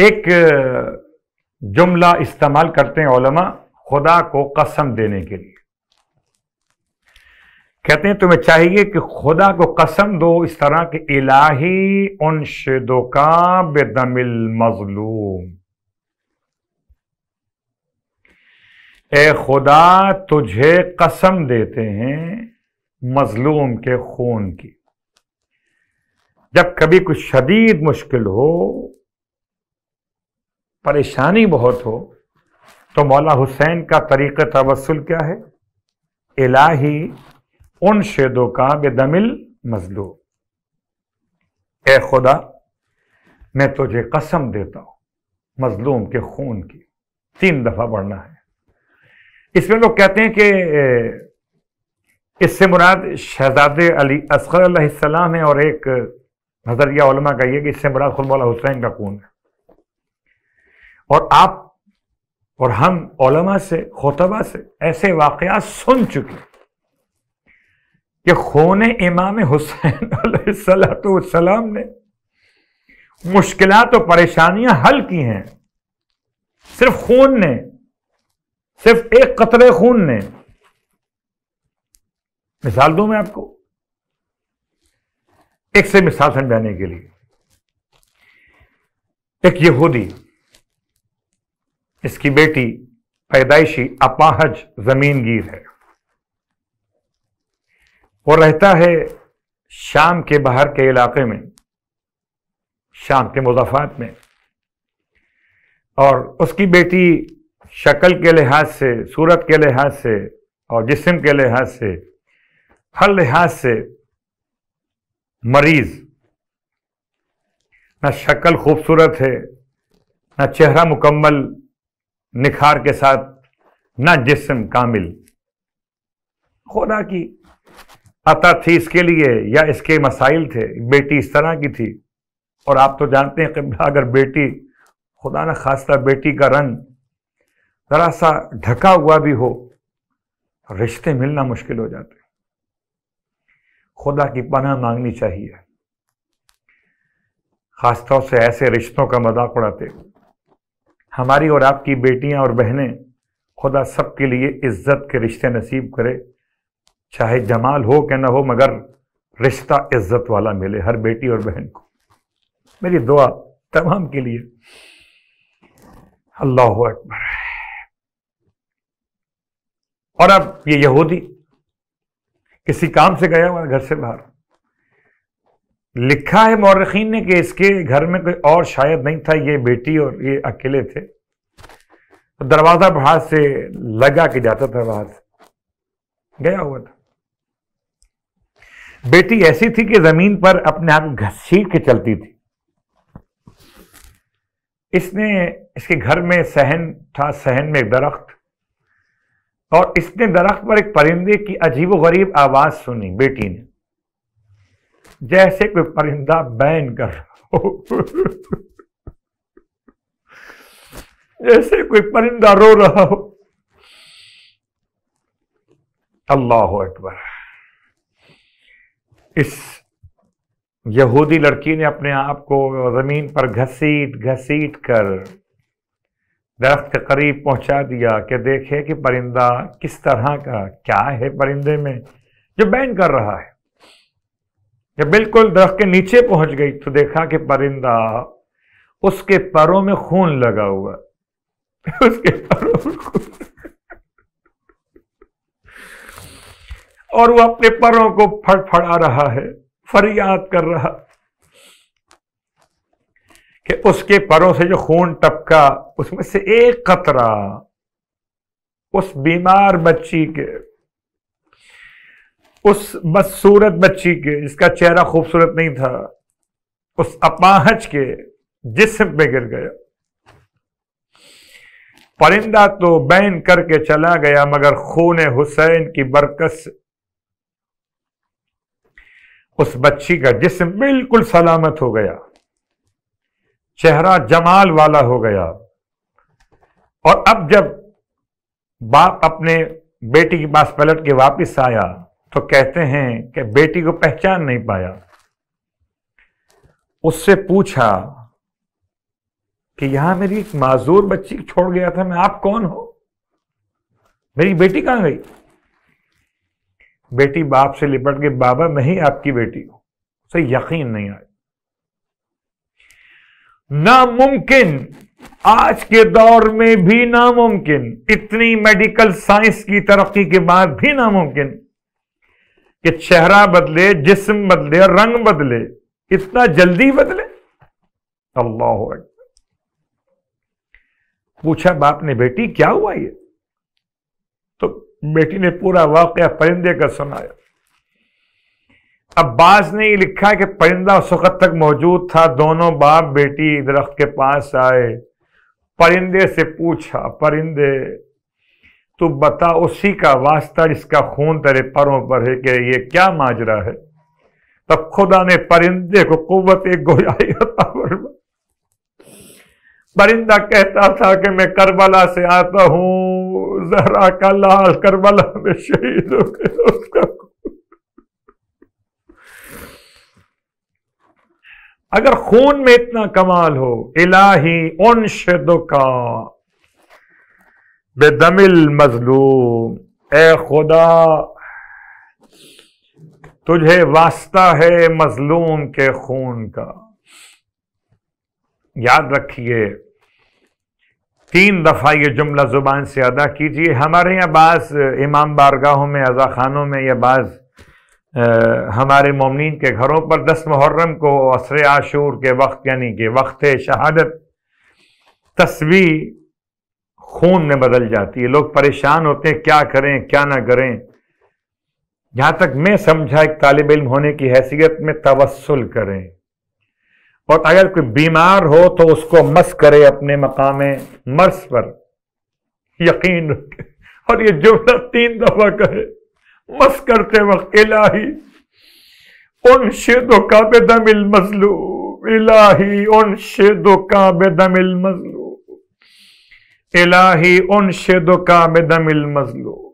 एक जुमला इस्तेमाल करते हैं ओलमा खुदा को कसम देने के लिए कहते हैं तुम्हें चाहिए कि खुदा को कसम दो इस तरह के इलाही उन शेदों का बेदमिल मजलूम ए खुदा तुझे कसम देते हैं मजलूम के खून की जब कभी कुछ शदीद मुश्किल हो परेशानी बहुत हो तो मौला हुसैन का तरीक़ तवसल क्या है इलाही उन शेदों का बेदमिल मजलूम ए खुदा मैं तुझे कसम देता हूं मजलूम के खून की तीन दफ़ा पढ़ना है इसमें लोग कहते हैं कि इससे मुराद शहजादे अली असगर अल्लाम है और एक नजरिया का यह कि इससे मुराद खुद मौला हुसैन का कौन है और आप और हम ओलमा से खुतबा से ऐसे वाकया सुन चुके कि खून इमाम हुसैन सलाम ने मुश्किल और परेशानियां हल की हैं सिर्फ खून ने सिर्फ एक कतरे खून ने मिसाल दू मैं आपको एक से मिसाल समझाने के लिए एक यहूदी इसकी बेटी पैदाइशी अपाहज जमीनगीर है वो रहता है शाम के बाहर के इलाके में शाम के मुजाफात में और उसकी बेटी शक्ल के लिहाज से सूरत के लिहाज से और जिस्म के लिहाज से हर लिहाज से मरीज ना शक्ल खूबसूरत है ना चेहरा मुकम्मल निखार के साथ ना जिस्म कामिल खुदा की अता थी इसके लिए या इसके मसाइल थे बेटी इस तरह की थी और आप तो जानते हैं कि अगर बेटी खुदा न खासतर बेटी का रंग ज़रा सा ढका हुआ भी हो रिश्ते मिलना मुश्किल हो जाते खुदा की पनाह मांगनी चाहिए खासतौर से ऐसे रिश्तों का मजाक उड़ाते हमारी और आपकी बेटियां और बहनें खुदा सबके लिए इज्जत के रिश्ते नसीब करे चाहे जमाल हो के ना हो मगर रिश्ता इज्जत वाला मिले हर बेटी और बहन को मेरी दुआ तमाम के लिए अल्लाह अकबर है और अब ये यहूदी किसी काम से गया हुआ घर से बाहर लिखा है मौरखीन ने कि इसके घर में कोई और शायद नहीं था ये बेटी और ये अकेले थे तो दरवाज़ा बाहर से लगा के जाता था बाहर से गया हुआ था बेटी ऐसी थी कि जमीन पर अपने आप घसी घसीट के चलती थी इसने इसके घर में सहन था सहन में एक दरख्त और इसने दरख्त पर एक परिंदे की अजीब गरीब आवाज सुनी बेटी ने जैसे कोई परिंदा बैन कर रहा हो जैसे कोई परिंदा रो रहा हो अल्लाह अकबर इस यहूदी लड़की ने अपने आप को जमीन पर घसीट घसीट कर दरख्त के करीब पहुंचा दिया कि देखे कि परिंदा किस तरह का क्या है परिंदे में जो बैन कर रहा है जब बिल्कुल दरख्त के नीचे पहुंच गई तो देखा कि परिंदा उसके परों में खून लगा हुआ उसके परों में खून और वो अपने परों को फड़फड़ा रहा है फरियाद कर रहा है कि उसके परों से जो खून टपका उसमें से एक कतरा उस बीमार बच्ची के उस बदसूरत बच्ची के जिसका चेहरा खूबसूरत नहीं था उस अपाहज के जिसम पे गिर गया परिंदा तो बैन करके चला गया मगर खून हुसैन की बरकत से उस बच्ची का जिसम बिल्कुल सलामत हो गया चेहरा जमाल वाला हो गया और अब जब बाप अपने बेटी के पास पलट के वापस आया तो कहते हैं कि बेटी को पहचान नहीं पाया उससे पूछा कि यहां मेरी एक माजूर बच्ची छोड़ गया था मैं आप कौन हो मेरी बेटी कहां गई बेटी बाप से लिपट के बाबा मैं ही आपकी बेटी हूं उसे यकीन नहीं आया नामुमकिन आज के दौर में भी नामुमकिन इतनी मेडिकल साइंस की तरक्की के बाद भी नामुमकिन कि चेहरा बदले जिस्म बदले रंग बदले इतना जल्दी बदले अल्लाह पूछा बाप ने बेटी क्या हुआ ये तो बेटी ने पूरा वाकया परिंदे का सुनाया अब्बास ने लिखा लिखा कि परिंदा उस वक़्त तक मौजूद था दोनों बाप बेटी दरख्त के पास आए परिंदे से पूछा परिंदे तो बता उसी का वास्ता जिसका खून तेरे परों पर है कि ये क्या माजरा है तब खुदा ने परिंदे को कुत एक गोयाई परिंदा कहता था कि मैं करबला से आता हूं जहरा का लाल करबला में शहीद हो गया उसका अगर खून में इतना कमाल हो इलाही उनश का बेदमिल मजलूम ए खुदा तुझे वास्ता है मजलूम के खून का याद रखिए तीन दफ़ा ये जुमला ज़ुबान से अदा कीजिए हमारे यहाँ बाज़ इमाम बारगाहों में अजा खानों में या बाज़ हमारे ममिन के घरों पर दस मुहर्रम को असर आशूर के वक्त यानी कि वक्त शहादत तस्वीर खून में बदल जाती है लोग परेशान होते हैं क्या करें क्या ना करें यहाँ तक मैं समझा एक तालब इल्म होने की हैसियत में तवसल करें और अगर कोई बीमार हो तो उसको मस करे अपने मकाम मर्स पर यकीन रखें और ये जुमला तीन दफा कहे मस करते वक्त इलाही उन शेदो का बेदमिल मजलू इलाही उन शेदो का बेदमिल मजलू इलाही उन शेदो का बेदमिल मजलू